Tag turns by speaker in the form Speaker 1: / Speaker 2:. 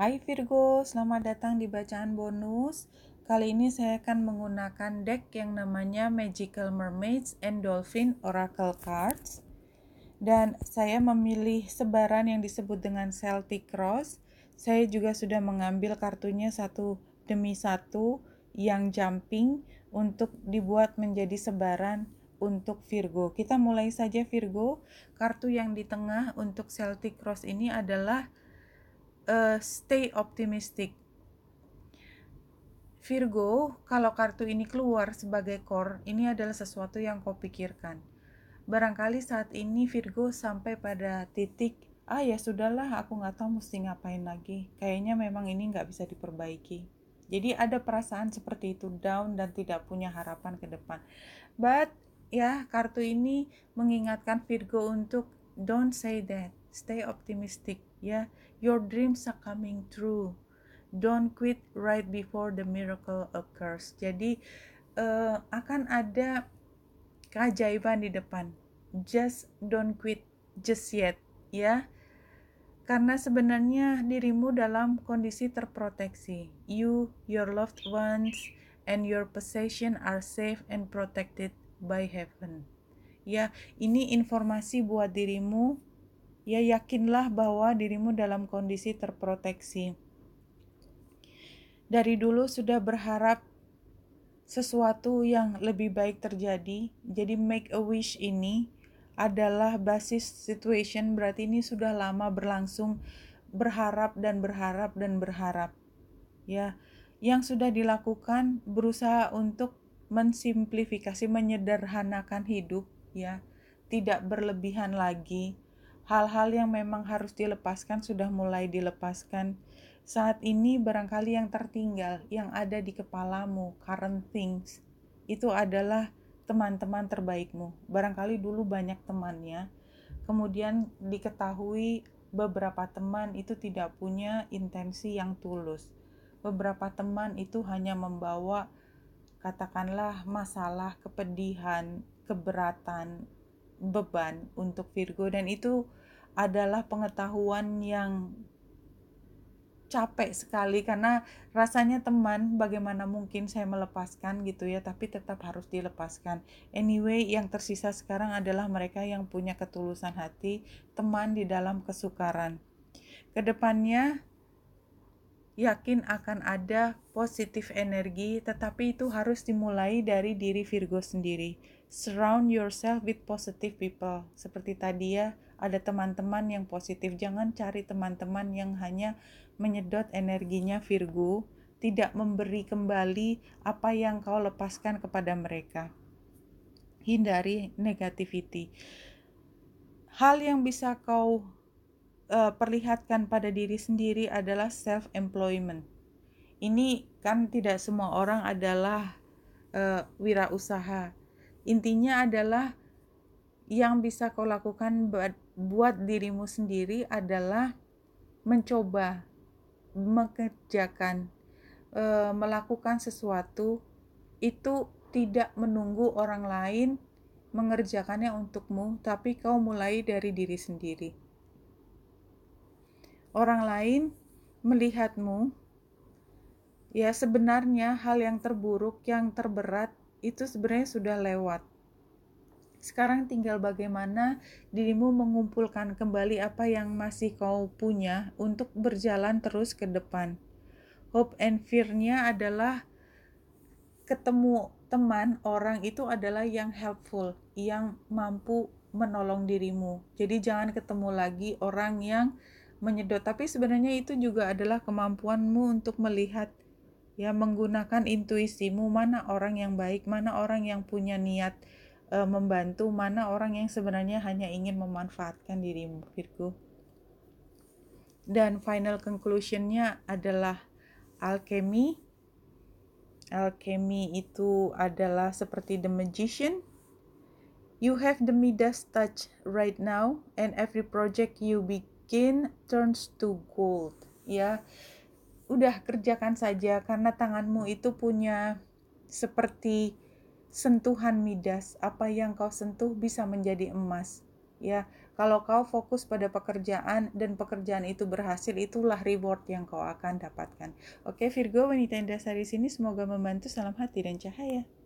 Speaker 1: Hai Virgo, selamat datang di bacaan bonus. Kali ini saya akan menggunakan deck yang namanya Magical Mermaids and Dolphin Oracle Cards. Dan saya memilih sebaran yang disebut dengan Celtic Cross. Saya juga sudah mengambil kartunya satu demi satu yang jumping untuk dibuat menjadi sebaran untuk Virgo. Kita mulai saja Virgo. Kartu yang di tengah untuk Celtic Cross ini adalah uh, stay optimistic. Virgo, kalau kartu ini keluar sebagai core, ini adalah sesuatu yang kau pikirkan. Barangkali saat ini Virgo sampai pada titik, ah ya sudahlah aku nggak tahu mesti ngapain lagi. Kayaknya memang ini nggak bisa diperbaiki. Jadi ada perasaan seperti itu, down dan tidak punya harapan ke depan. But ya kartu ini mengingatkan Virgo untuk don't say that Stay optimistic, ya. Your dreams are coming true. Don't quit right before the miracle occurs. Jadi uh, akan ada keajaiban di depan. Just don't quit just yet, ya. Karena sebenarnya dirimu dalam kondisi terproteksi. You, your loved ones, and your possession are safe and protected by heaven. Ya, ini informasi buat dirimu ya yakinlah bahwa dirimu dalam kondisi terproteksi. Dari dulu sudah berharap sesuatu yang lebih baik terjadi, jadi make a wish ini adalah basis situation berarti ini sudah lama berlangsung berharap dan berharap dan berharap. Ya, yang sudah dilakukan berusaha untuk mensimplifikasi, menyederhanakan hidup ya, tidak berlebihan lagi hal-hal yang memang harus dilepaskan sudah mulai dilepaskan. Saat ini barangkali yang tertinggal yang ada di kepalamu, current things, itu adalah teman-teman terbaikmu. Barangkali dulu banyak temannya, kemudian diketahui beberapa teman itu tidak punya intensi yang tulus. Beberapa teman itu hanya membawa katakanlah masalah, kepedihan, keberatan, beban untuk Virgo dan itu adalah pengetahuan yang capek sekali karena rasanya teman bagaimana mungkin saya melepaskan gitu ya tapi tetap harus dilepaskan anyway yang tersisa sekarang adalah mereka yang punya ketulusan hati teman di dalam kesukaran kedepannya yakin akan ada positif energi tetapi itu harus dimulai dari diri Virgo sendiri surround yourself with positive people. Seperti tadi ya, ada teman-teman yang positif. Jangan cari teman-teman yang hanya menyedot energinya Virgo, tidak memberi kembali apa yang kau lepaskan kepada mereka. Hindari negativity. Hal yang bisa kau uh, perlihatkan pada diri sendiri adalah self employment. Ini kan tidak semua orang adalah uh, wirausaha Intinya adalah yang bisa kau lakukan buat, buat dirimu sendiri adalah mencoba, mengerjakan, e, melakukan sesuatu itu tidak menunggu orang lain mengerjakannya untukmu, tapi kau mulai dari diri sendiri. Orang lain melihatmu, ya sebenarnya hal yang terburuk, yang terberat itu sebenarnya sudah lewat. Sekarang tinggal bagaimana dirimu mengumpulkan kembali apa yang masih kau punya untuk berjalan terus ke depan. Hope and fear-nya adalah ketemu teman orang itu adalah yang helpful, yang mampu menolong dirimu. Jadi jangan ketemu lagi orang yang menyedot, tapi sebenarnya itu juga adalah kemampuanmu untuk melihat ya menggunakan intuisimu mana orang yang baik mana orang yang punya niat e, membantu mana orang yang sebenarnya hanya ingin memanfaatkan dirimu Virgo dan final conclusionnya adalah alchemy alchemy itu adalah seperti the magician you have the Midas touch right now and every project you begin turns to gold ya yeah udah kerjakan saja karena tanganmu itu punya seperti sentuhan Midas, apa yang kau sentuh bisa menjadi emas. Ya, kalau kau fokus pada pekerjaan dan pekerjaan itu berhasil, itulah reward yang kau akan dapatkan. Oke, Virgo, wanita yang dasar di sini semoga membantu. Salam hati dan cahaya.